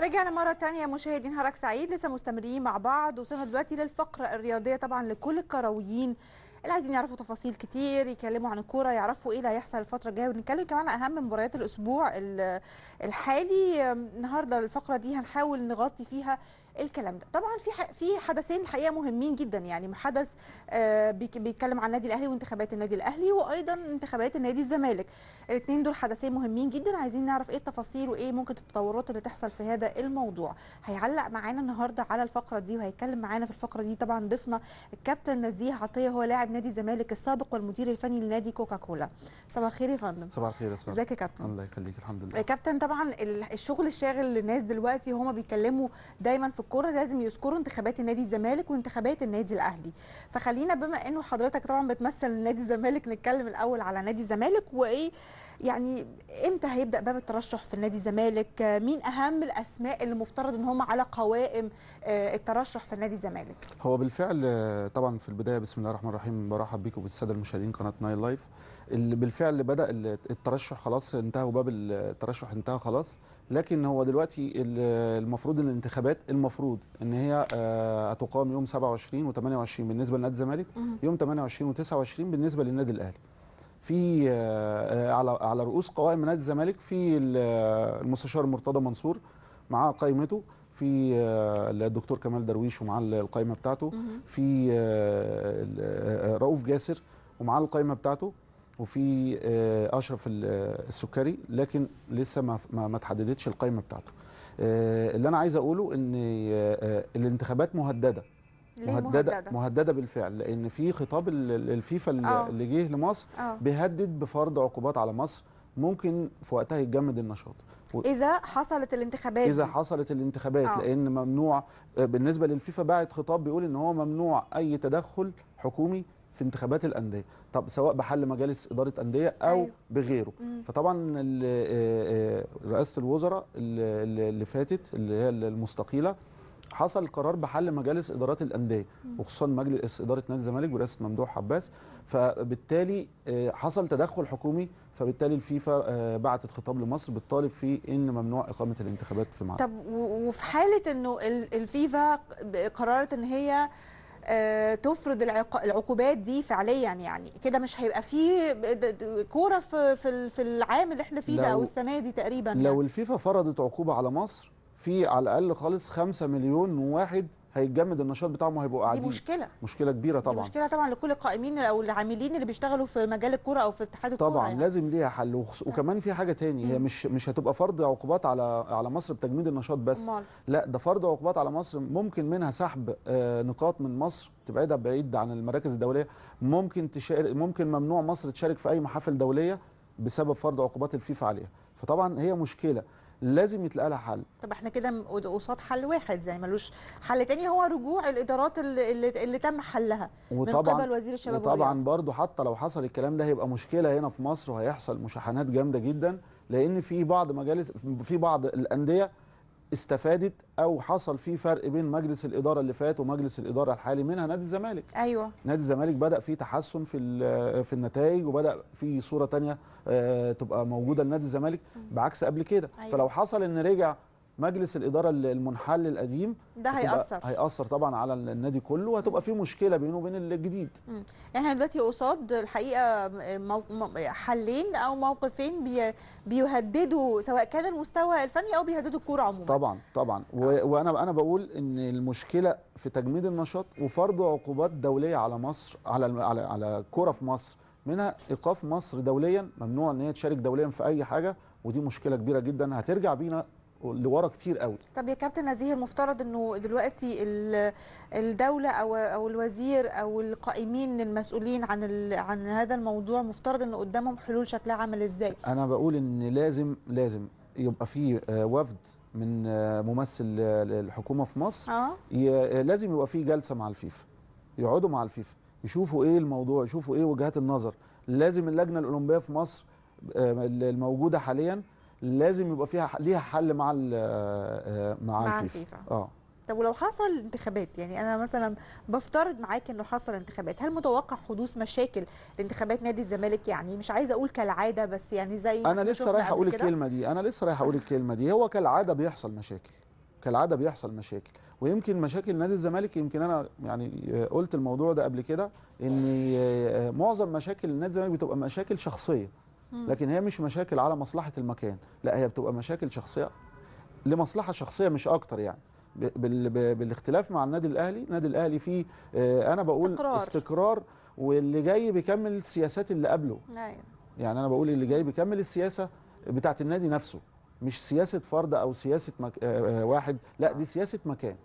رجعنا مرة تانية مشاهدين هرك سعيد لسه مستمرين مع بعض وصلنا دلوقتي للفقرة الرياضية طبعا لكل الكرويين اللي عايزين يعرفوا تفاصيل كتير يكلموا عن الكوره يعرفوا ايه اللي هيحصل الفتره الجايه ونتكلم كمان عن اهم مباريات الاسبوع الحالي النهارده الفقره دي هنحاول نغطي فيها الكلام ده طبعا في في حدثين الحقيقه مهمين جدا يعني حدث آه، بيتكلم عن النادي الاهلي وانتخابات النادي الاهلي وايضا انتخابات النادي الزمالك الاثنين دول حدثين مهمين جدا عايزين نعرف ايه التفاصيل وايه ممكن التطورات اللي تحصل في هذا الموضوع هيعلق معانا النهارده على الفقره دي وهيتكلم معانا في الفقره دي طبعا ضيفنا الكابتن نزيه عطيه هو لاعب نادي الزمالك السابق والمدير الفني لنادي كوكاكولا صباح الخير يا فندم صباح الخير يا ازيك يا كابتن الله يخليك الحمد لله كابتن طبعا الشغل الشاغل للناس دلوقتي هما بيتكلموا دايما في الكوره لازم يذكروا انتخابات النادي الزمالك وانتخابات النادي الاهلي فخلينا بما انه حضرتك طبعا بتمثل نادي الزمالك نتكلم الاول على نادي الزمالك وايه يعني امتى هيبدا باب الترشح في نادي الزمالك مين اهم الاسماء اللي مفترض ان هم على قوائم آه، الترشح في نادي الزمالك هو بالفعل آه، طبعا في البدايه بسم الله الرحمن الرحيم برحب بيكم بالساده المشاهدين قناه ناين لايف اللي بالفعل بدا الترشح خلاص انتهى وباب الترشح انتهى خلاص لكن هو دلوقتي المفروض ان الانتخابات المفروض ان هي آه، هتقام يوم 27 و28 بالنسبه لنادي الزمالك يوم 28 و29 بالنسبه للنادي الاهلي في آه، على على رؤوس قوائم نادي الزمالك في المستشار مرتضى منصور مع قائمته في آه، الدكتور كمال درويش ومعاه القائمه بتاعته في رؤوف جاسر ومعاه القائمه بتاعته وفي آه، اشرف آه، السكري لكن لسه ما ما اتحددتش القائمه بتاعته آه، اللي انا عايز اقوله ان الانتخابات مهدده مهددة, مهدده بالفعل لان في خطاب الفيفا اللي جه لمصر بيهدد بفرض عقوبات على مصر ممكن في وقتها يتجمد النشاط و... اذا حصلت الانتخابات اذا حصلت الانتخابات أوه. لان ممنوع بالنسبه للفيفا بعت خطاب بيقول ان هو ممنوع اي تدخل حكومي في انتخابات الانديه طب سواء بحل مجالس اداره انديه او أيوه. بغيره مم. فطبعا آه، آه، رئاسه الوزراء اللي فاتت اللي هي المستقيله حصل قرار بحل مجالس ادارات الانديه وخصوصا مجلس اداره نادي الزمالك برئاسه ممدوح عباس فبالتالي آه، حصل تدخل حكومي فبالتالي الفيفا بعتت خطاب لمصر بتطالب فيه ان ممنوع اقامه الانتخابات في مصر طب وفي حاله انه الفيفا قررت ان هي آه، تفرض العقوبات دي فعليا يعني كده مش هيبقى في كوره في في العام اللي احنا فيه ده او السنه دي تقريبا لو يعني. الفيفا فرضت عقوبه على مصر في على الاقل خالص 5 مليون واحد هيتجمد النشاط بتاعهم وهيبقوا قاعدين دي مشكله مشكله كبيره طبعا دي مشكله طبعا لكل القائمين او العاملين اللي بيشتغلوا في مجال الكوره او في اتحاد الكوره طبعا يعني. لازم ليها حل وخص... نعم. وكمان في حاجه تاني هي مش مش هتبقى فرض عقوبات على على مصر بتجميد النشاط بس مال. لا ده فرض عقوبات على مصر ممكن منها سحب آه، نقاط من مصر تبعدها بعيد عن المراكز الدوليه ممكن تشار... ممكن ممنوع مصر تشارك في اي محافل دوليه بسبب فرض عقوبات الفيفا عليها فطبعا هي مشكله لازم يتلقى لها حل طب احنا كده قصاد حل واحد زي يعني ملوش حل تاني هو رجوع الادارات اللي, اللي تم حلها وطبعا من قبل وزير الشباب وطبعا برضو حتى لو حصل الكلام ده هيبقى مشكله هنا في مصر وهيحصل مشاحنات جامده جدا لان في بعض مجالس في بعض الانديه استفادت او حصل في فرق بين مجلس الاداره اللي فات ومجلس الاداره الحالي منها نادي الزمالك ايوه نادي الزمالك بدا في تحسن في آه، في النتائج وبدا في صوره تانية آه، تبقى موجوده لنادي الزمالك بعكس قبل كده أيوة. فلو حصل ان رجع مجلس الاداره المنحل القديم ده هيأثر هيأثر طبعا على النادي كله وهتبقى في مشكله بينه وبين الجديد يعني احنا دلوقتي قصاد الحقيقه حلين او موقفين بي بيهددوا سواء كان المستوى الفني او بيهددوا الكوره عموما طبعا طبعا آه. وانا انا بقول ان المشكله في تجميد النشاط وفرض عقوبات دوليه على مصر على على على الكوره في مصر منها ايقاف مصر دوليا ممنوع ان هي تشارك دوليا في اي حاجه ودي مشكله كبيره جدا هترجع بينا لورا كتير قوي طب يا كابتن نزيه المفترض انه دلوقتي الدوله او او الوزير او القائمين المسؤولين عن عن هذا الموضوع مفترض ان قدامهم حلول شكلها عامل ازاي انا بقول ان لازم لازم يبقى في آه، وفد من آه، ممثل الحكومه آه، في مصر آه. لازم يبقى في جلسه مع الفيفا يقعدوا مع الفيفا يشوفوا ايه الموضوع يشوفوا ايه وجهات النظر لازم اللجنه الاولمبيه في مصر الموجوده حاليا لازم يبقى فيها ليها حل مع الـ آه، مع, مع الفيفا, الفيفا. اه طب ولو حصل انتخابات يعني انا مثلا بفترض معاك انه حصل انتخابات هل متوقع حدوث مشاكل لانتخابات نادي الزمالك يعني مش عايزه اقول كالعاده بس يعني زي انا لسه رايح اقول الكلمه دي انا لسه رايح اقول الكلمه دي هو كالعاده بيحصل مشاكل كالعاده بيحصل مشاكل ويمكن مشاكل نادي الزمالك يمكن انا يعني قلت الموضوع ده قبل كده ان آه، معظم مشاكل نادي الزمالك بتبقى مشاكل شخصيه لكن هي مش مشاكل على مصلحه المكان لا هي بتبقى مشاكل شخصيه لمصلحه شخصيه مش اكتر يعني بالاختلاف مع النادي الاهلي النادي الاهلي فيه آه، انا بقول استقرار, استقرار واللي جاي بيكمل السياسات اللي قبله ايوه يعني انا بقول اللي جاي بيكمل السياسه بتاعه النادي نفسه مش سياسه فرد او سياسه مك... آه، آه، واحد لا دي سياسه مكان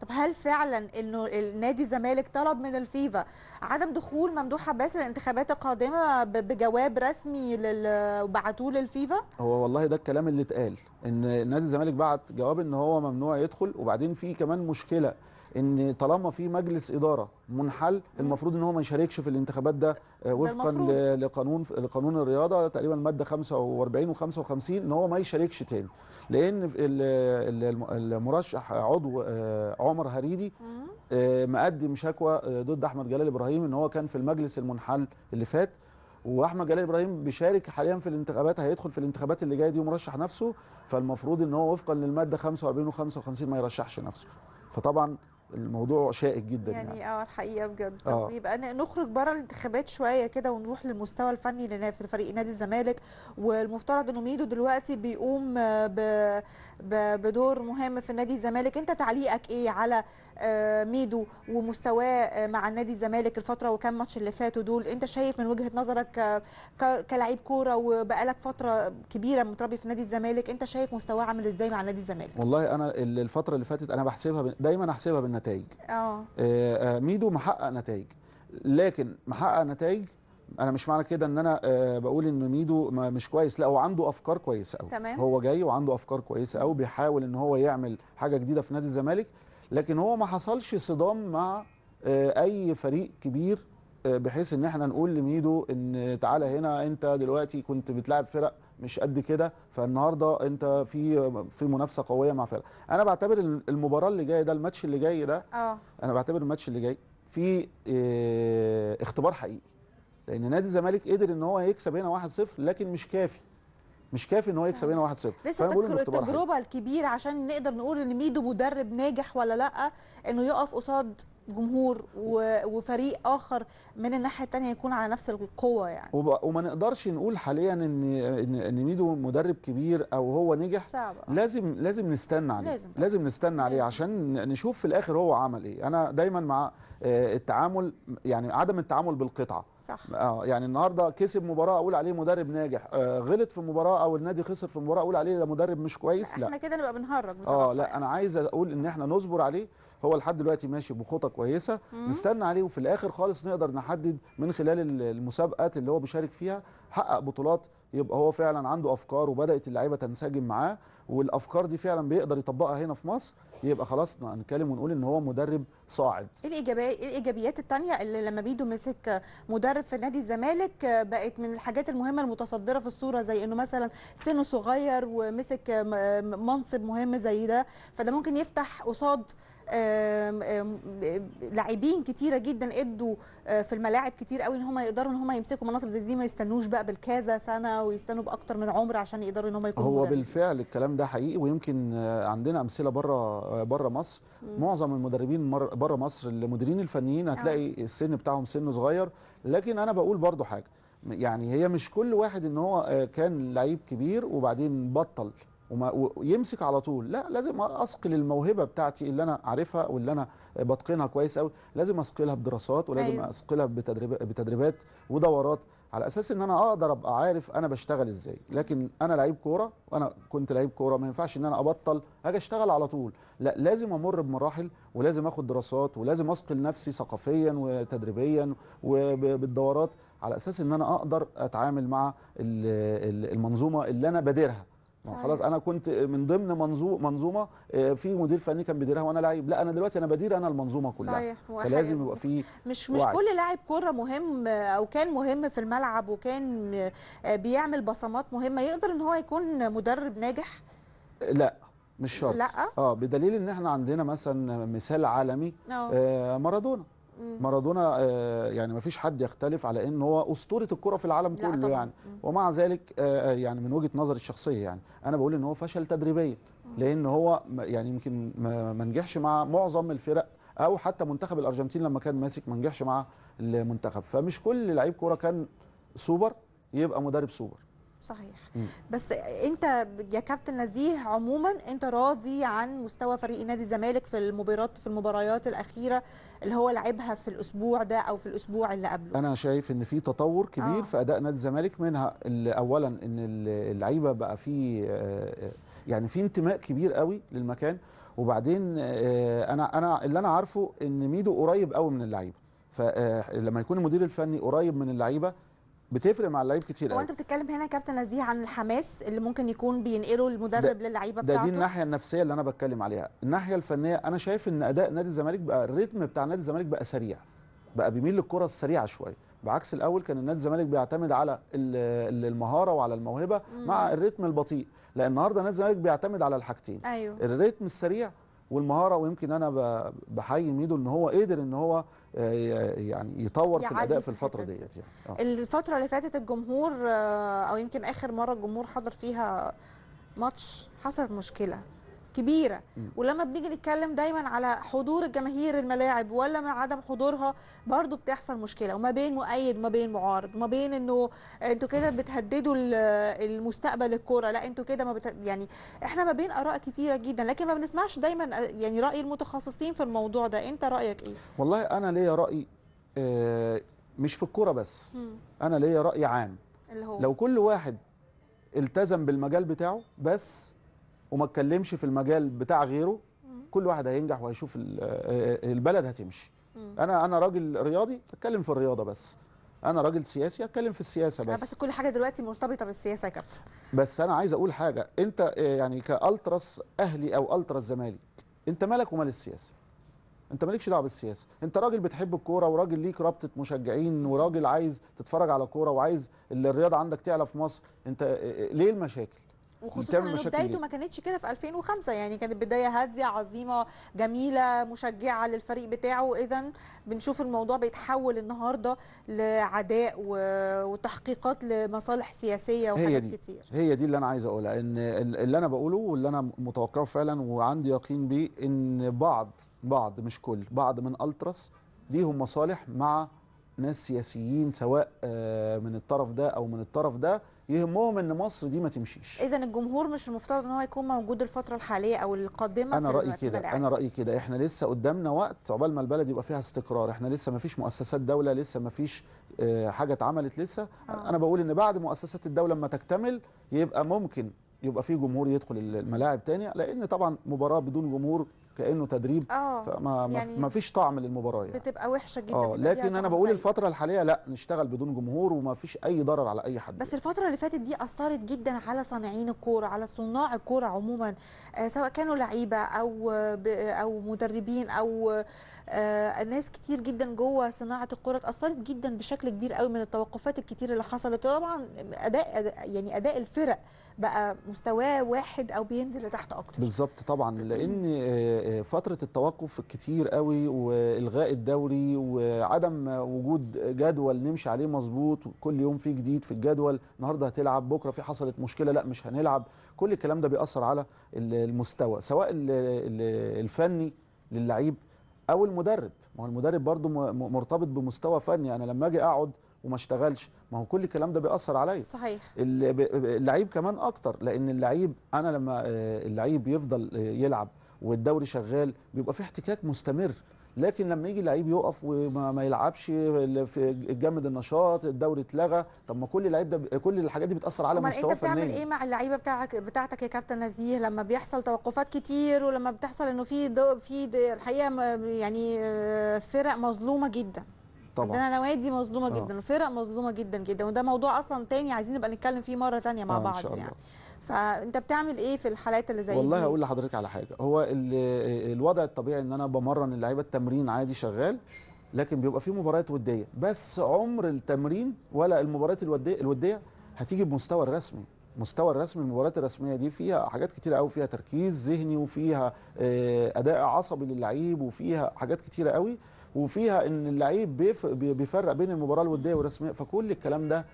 طب هل فعلا انه النادي الزمالك طلب من الفيفا عدم دخول ممدوح عباس الانتخابات القادمه بجواب رسمي لل... وبعتوه للفيفا؟ هو والله ده الكلام اللي اتقال ان نادي الزمالك بعت جواب ان هو ممنوع يدخل وبعدين في كمان مشكله ان طالما في مجلس اداره منحل المفروض ان هو ما يشاركش في الانتخابات ده آه، وفقا لقانون لقانون الرياضه تقريبا الماده 45 و55 ان هو ما يشاركش تاني لان المرشح عضو آه، عمر هريدي آه، مقدم شكوى ضد احمد جلال ابراهيم ان هو كان في المجلس المنحل اللي فات واحمد جلال ابراهيم بيشارك حاليا في الانتخابات هيدخل في الانتخابات اللي جايه دي ومرشح نفسه فالمفروض ان هو وفقا للماده 45 و55 ما يرشحش نفسه فطبعا الموضوع شائك جدا يعني, يعني. اه الحقيقه بجد آه. طب يبقى نخرج بره الانتخابات شويه كده ونروح للمستوى الفني لفريق نادي الزمالك والمفترض انه ميدو دلوقتي بيقوم ب... ب... بدور مهم في نادي الزمالك انت تعليقك ايه على آه، ميدو ومستواه آه، مع النادي الزمالك الفتره وكم ماتش اللي فاتوا دول انت شايف من وجهه نظرك آه، كلاعب كوره وبقالك فتره كبيره متربي في نادي الزمالك انت شايف مستواه عامل ازاي مع نادي الزمالك والله انا الفتره اللي فاتت انا بحسبها دايما احسبها بالنتائج اه ميدو محقق نتائج لكن محقق نتائج انا مش معنى كده ان انا بقول ان ميدو مش كويس لا هو عنده افكار كويسه قوي تمام. هو جاي وعنده افكار كويسه قوي بيحاول ان هو يعمل حاجه جديده في نادي الزمالك لكن هو ما حصلش صدام مع آه، اي فريق كبير آه، بحيث ان احنا نقول لميدو ان تعالى هنا انت دلوقتي كنت بتلاعب فرق مش قد كده فالنهارده انت في في منافسه قويه مع فرق انا بعتبر المباراه اللي جايه ده الماتش اللي جاي ده أوه. انا بعتبر الماتش اللي جاي في آه، اختبار حقيقي لان نادي الزمالك قدر ان هو يكسب هنا 1-0 لكن مش كافي مش كافي ان هو يكسب هنا 1-0 لسه التجربه الكبيره عشان نقدر نقول ان ميدو مدرب ناجح ولا لا انه يقف قصاد جمهور وفريق اخر من الناحيه الثانيه يكون على نفس القوه يعني وما نقدرش نقول حاليا ان ان ميدو مدرب كبير او هو نجح صعب. لازم لازم نستنى عليه لازم, لازم نستنى عليه عشان نشوف في الاخر هو عمل ايه انا دايما مع آه، التعامل يعني عدم التعامل بالقطعه صح اه يعني النهارده كسب مباراه اقول عليه مدرب ناجح آه غلط في مباراه او النادي خسر في مباراه اقول عليه ده مدرب مش كويس لا احنا كده نبقى بنهرج بصراحه اه لا انا عايز اقول ان احنا نصبر عليه هو لحد دلوقتي ماشي بخطى كويسه نستنى عليه وفي الاخر خالص نقدر نحدد من خلال المسابقات اللي هو بيشارك فيها حقق بطولات يبقى هو فعلا عنده افكار وبدات اللعيبه تنسجم معاه والافكار دي فعلا بيقدر يطبقها هنا في مصر يبقى خلاص نتكلم ونقول ان هو مدرب صاعد الايجابيات الايجابيات الثانيه اللي لما بيدو مسك مدرب في نادي الزمالك بقت من الحاجات المهمه المتصدره في الصوره زي انه مثلا سنه صغير ومسك منصب مهم زي ده فده ممكن يفتح قصاد لاعبين كتيره جدا ادوا آه، في الملاعب كتير قوي ان هم يقدروا ان هم يمسكوا مناصب زي دي ما يستنوش بقى بالكذا سنه ويستنوا باكتر من عمر عشان يقدروا ان هم يكونوا هو مدرب. بالفعل الكلام ده ده حقيقي ويمكن عندنا امثله بره بره مصر معظم المدربين بره مصر المديرين الفنيين آه. هتلاقي السن بتاعهم سن صغير لكن انا بقول برضو حاجه يعني هي مش كل واحد ان هو آه، كان لعيب كبير وبعدين بطل وما ويمسك على طول لا لازم اثقل الموهبه بتاعتي اللي انا عارفها واللي انا بتقنها كويس قوي لازم اثقلها بدراسات ولازم أيوة. اثقلها بتدريبات ودورات على اساس ان انا اقدر ابقى عارف انا بشتغل ازاي لكن انا لعيب كوره وانا كنت لعيب كوره ما ينفعش ان انا ابطل اجي اشتغل على طول لا لازم امر بمراحل ولازم اخد دراسات ولازم اثقل نفسي ثقافيا وتدريبيا وبالدورات على اساس ان انا اقدر اتعامل مع المنظومه اللي انا بادرها صحيح. خلاص انا كنت من ضمن منظومه آه، في مدير فني كان بيديرها وانا لعيب لا انا دلوقتي انا بدير انا المنظومه كلها صحيح. فلازم يبقى في مش وعي. مش كل لاعب كره مهم آه، او كان مهم في الملعب وكان آه، بيعمل بصمات مهمه يقدر ان هو يكون مدرب ناجح لا مش شرط لا اه بدليل ان احنا عندنا مثلا مثال عالمي آه مارادونا مارادونا آه، يعني ما فيش حد يختلف على ان هو اسطوره الكره في العالم كله يعني ومع ذلك آه، آه، يعني من وجهه نظري الشخصيه يعني انا بقول ان هو فشل تدريبيا لان هو يعني يمكن ما نجحش مع معظم الفرق او حتى منتخب الارجنتين لما كان ماسك ما نجحش مع المنتخب فمش كل لعيب كوره كان سوبر يبقى مدرب سوبر صحيح م. بس انت يا كابتن نزيه عموما انت راضي عن مستوى فريق نادي الزمالك في المباريات في المباريات الاخيره اللي هو لعبها في الاسبوع ده او في الاسبوع اللي قبله انا شايف ان في تطور كبير آه. في اداء نادي الزمالك منها اولا ان اللعيبه بقى في آه، يعني في انتماء كبير قوي للمكان وبعدين آه، انا انا اللي انا عارفه ان ميدو قريب قوي من اللعيبه فلما آه، يكون المدير الفني قريب من اللعيبه بتفرق مع اللعيب كتير هو يعني. انت بتتكلم هنا يا كابتن نزيه عن الحماس اللي ممكن يكون بينقله المدرب للعيبه بتاعته ده دي الناحيه النفسيه اللي انا بتكلم عليها الناحيه الفنيه انا شايف ان اداء نادي الزمالك بقى الريتم بتاع نادي الزمالك بقى سريع بقى بيميل للكره السريعه شويه بعكس الاول كان النادي الزمالك بيعتمد على المهاره وعلى الموهبه مم. مع الريتم البطيء لان النهارده نادي الزمالك بيعتمد على الحاجتين أيوه. الريتم السريع والمهاره ويمكن انا بحيي ميدو ان هو قدر ان هو آه، يعني يطور في الاداء في الفتره ديت يعني آه. الفتره اللي فاتت الجمهور آه، او يمكن اخر مره الجمهور حضر فيها ماتش حصلت مشكله كبيره ولما بنيجي نتكلم دايما على حضور الجماهير الملاعب ولا عدم حضورها برضو بتحصل مشكله وما بين مؤيد وما بين معارض وما بين انه انتوا كده بتهددوا المستقبل الكوره لا انتوا كده ما بت... يعني احنا ما بين اراء كتيره جدا لكن ما بنسمعش دايما يعني راي المتخصصين في الموضوع ده انت رايك ايه والله انا ليا راي آه، مش في الكوره بس انا ليا راي عام اللي هو. لو كل واحد التزم بالمجال بتاعه بس وما اتكلمش في المجال بتاع غيره كل واحد هينجح وهيشوف آه، البلد هتمشي انا انا راجل رياضي اتكلم في الرياضه بس انا راجل سياسي اتكلم في السياسه بس بس كل حاجه دلوقتي مرتبطه بالسياسه يا كابتن بس انا عايز اقول حاجه انت آه، يعني كالتراس اهلي او التراس زمالك انت مالك ومال السياسه انت مالكش دعوه بالسياسه انت راجل بتحب الكوره وراجل ليك رابطه مشجعين وراجل عايز تتفرج على كوره وعايز الرياضه عندك تعلى في مصر انت آه، ليه المشاكل وخصوصا ان بدايته ما كانتش كده في 2005 يعني كانت بدايه هاديه عظيمه جميله مشجعه للفريق بتاعه اذا بنشوف الموضوع بيتحول النهارده لعداء وتحقيقات لمصالح سياسيه وحاجات هي كتير هي دي اللي انا عايز اقولها ان اللي انا بقوله واللي انا متوقعه فعلا وعندي يقين بيه ان بعض بعض مش كل بعض من التراس ليهم مصالح مع ناس سياسيين سواء آه، من الطرف ده او من الطرف ده يهمهم ان مصر دي ما تمشيش اذا الجمهور مش المفترض ان هو يكون موجود الفتره الحاليه او القادمه انا رايي كده انا رايي كده احنا لسه قدامنا وقت عقبال ما البلد يبقى فيها استقرار احنا لسه ما فيش مؤسسات دوله لسه ما فيش آه، حاجه اتعملت لسه آه. انا بقول ان بعد مؤسسات الدوله لما تكتمل يبقى ممكن يبقى في جمهور يدخل الملاعب تاني لان طبعا مباراه بدون جمهور كانه تدريب آه، فما يعني ما فيش طعم للمباراه يعني بتبقى وحشه جدا اه لكن انا بقول الفتره الحاليه لا نشتغل بدون جمهور وما فيش اي ضرر على اي حد بس الفتره اللي فاتت دي اثرت جدا على صانعين الكوره على صناع الكوره عموما آه، سواء كانوا لعيبه او او مدربين او آه ناس كتير جدا جوه صناعه الكره اتاثرت جدا بشكل كبير قوي من التوقفات الكتير اللي حصلت طبعا اداء يعني اداء الفرق بقى مستواه واحد او بينزل لتحت اكتر بالظبط طبعا لان آه، آه، فتره التوقف الكتير قوي والغاء الدوري وعدم وجود جدول نمشي عليه مظبوط كل يوم في جديد في الجدول النهارده هتلعب بكره في حصلت مشكله لا مش هنلعب كل الكلام ده بيأثر على المستوى سواء الفني للعيب او المدرب ما هو المدرب برضو مرتبط بمستوى فني انا يعني لما اجي اقعد وما اشتغلش ما هو كل الكلام ده بيأثر عليا صحيح اللعيب كمان اكتر لان اللعيب انا لما آه، اللعيب يفضل آه، يلعب والدوري شغال بيبقى في احتكاك مستمر لكن لما يجي لعيب يقف وما ما يلعبش في الجامد النشاط الدوري اتلغى طب ما كل اللعيب ده كل الحاجات دي بتاثر على مستواه الفني انت بتعمل ايه مع اللعيبه بتاعك بتاعتك يا كابتن نزيه لما بيحصل توقفات كتير ولما بتحصل انه في في الحقيقه يعني آه، فرق مظلومه جدا طبعا انا نوادي مظلومه آه. جدا وفرق مظلومه جدا جدا وده موضوع اصلا تاني عايزين نبقى نتكلم فيه مره تانية مع آه بعض إن شاء يعني. الله. يعني فانت بتعمل ايه في الحالات اللي زي والله دي والله هقول لحضرتك على حاجه هو آه، الوضع الطبيعي ان انا بمرن اللعيبه التمرين عادي شغال لكن بيبقى في مباريات وديه بس عمر التمرين ولا المباريات الوديه الوديه هتيجي بمستوى الرسمي مستوى الرسمي المباريات الرسميه دي فيها حاجات كتيره قوي فيها تركيز ذهني وفيها آه، اداء عصبي للعيب وفيها حاجات كتيره قوي وفيها ان اللعيب بيفرق بين المباراه الوديه والرسميه فكل الكلام ده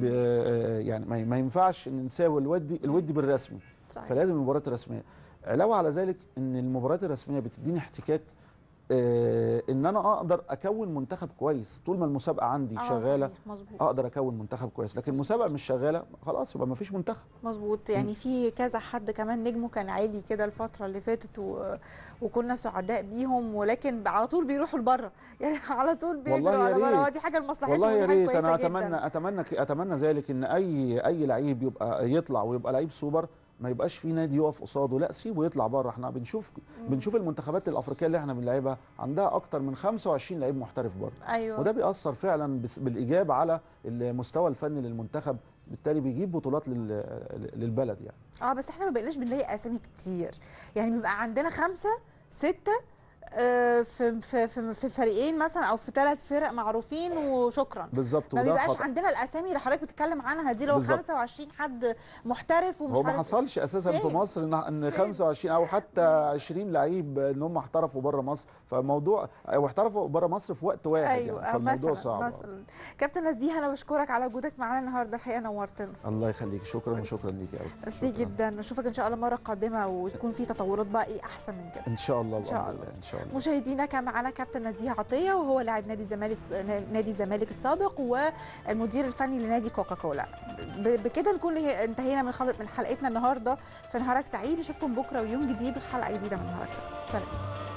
يعني ما ينفعش ان نساوي الودي الودي بالرسمي صحيح. فلازم المباريات الرسميه علاوه على ذلك ان المباريات الرسميه بتديني احتكاك آه، ان انا اقدر اكون منتخب كويس طول ما المسابقه عندي آه شغاله مزبوط. اقدر اكون منتخب كويس لكن المسابقه مش شغاله خلاص يبقى ما فيش منتخب مظبوط يعني م. في كذا حد كمان نجمه كان عالي كده الفتره اللي فاتت و... وكنا سعداء بيهم ولكن على طول بيروحوا لبره يعني على طول بيجروا على بره ودي حاجه لمصلحتهم والله يا ريت انا اتمنى جداً. اتمنى اتمنى ذلك ان اي اي لعيب يبقى يطلع ويبقى لعيب سوبر ما يبقاش في نادي يقف قصاده لا سيبه يطلع بره احنا بنشوف بنشوف المنتخبات الافريقيه اللي احنا بنلعبها عندها اكتر من 25 لعيب محترف بره أيوة. وده بيأثر فعلا بالايجاب على المستوى الفني للمنتخب بالتالي بيجيب بطولات للبلد يعني اه بس احنا ما بقيناش بنلاقي اسامي كتير يعني بيبقى عندنا خمسه سته آه، في في في فريقين مثلا او في ثلاث فرق معروفين وشكرا بالظبط ما بيبقاش خطأ. عندنا الاسامي اللي حضرتك بتتكلم عنها دي لو بالزبط. 25 حد محترف ومش هو ما حصلش اساسا في مصر ان 25 او حتى 20 لعيب ان هم احترفوا بره مصر فموضوع او احترفوا بره مصر في وقت واحد أيوة يعني فالموضوع مثلاً صعب مثلا كابتن نزيه انا بشكرك على وجودك معانا النهارده الحقيقه نورتنا الله يخليك شكرا وشكرا ليك قوي ميرسي جدا نشوفك ان شاء الله مره قادمه وتكون في تطورات بقى ايه احسن من كده ان شاء الله الله ان شاء الله شاء الله مشاهدينا كان معانا كابتن نزيه عطيه وهو لاعب نادي الزمالك نادي الزمالك السابق والمدير الفني لنادي كوكا كولا بكده نكون انتهينا من من حلقتنا النهارده في نهارك سعيد نشوفكم بكره ويوم جديد وحلقه جديده من نهارك سعيد سلام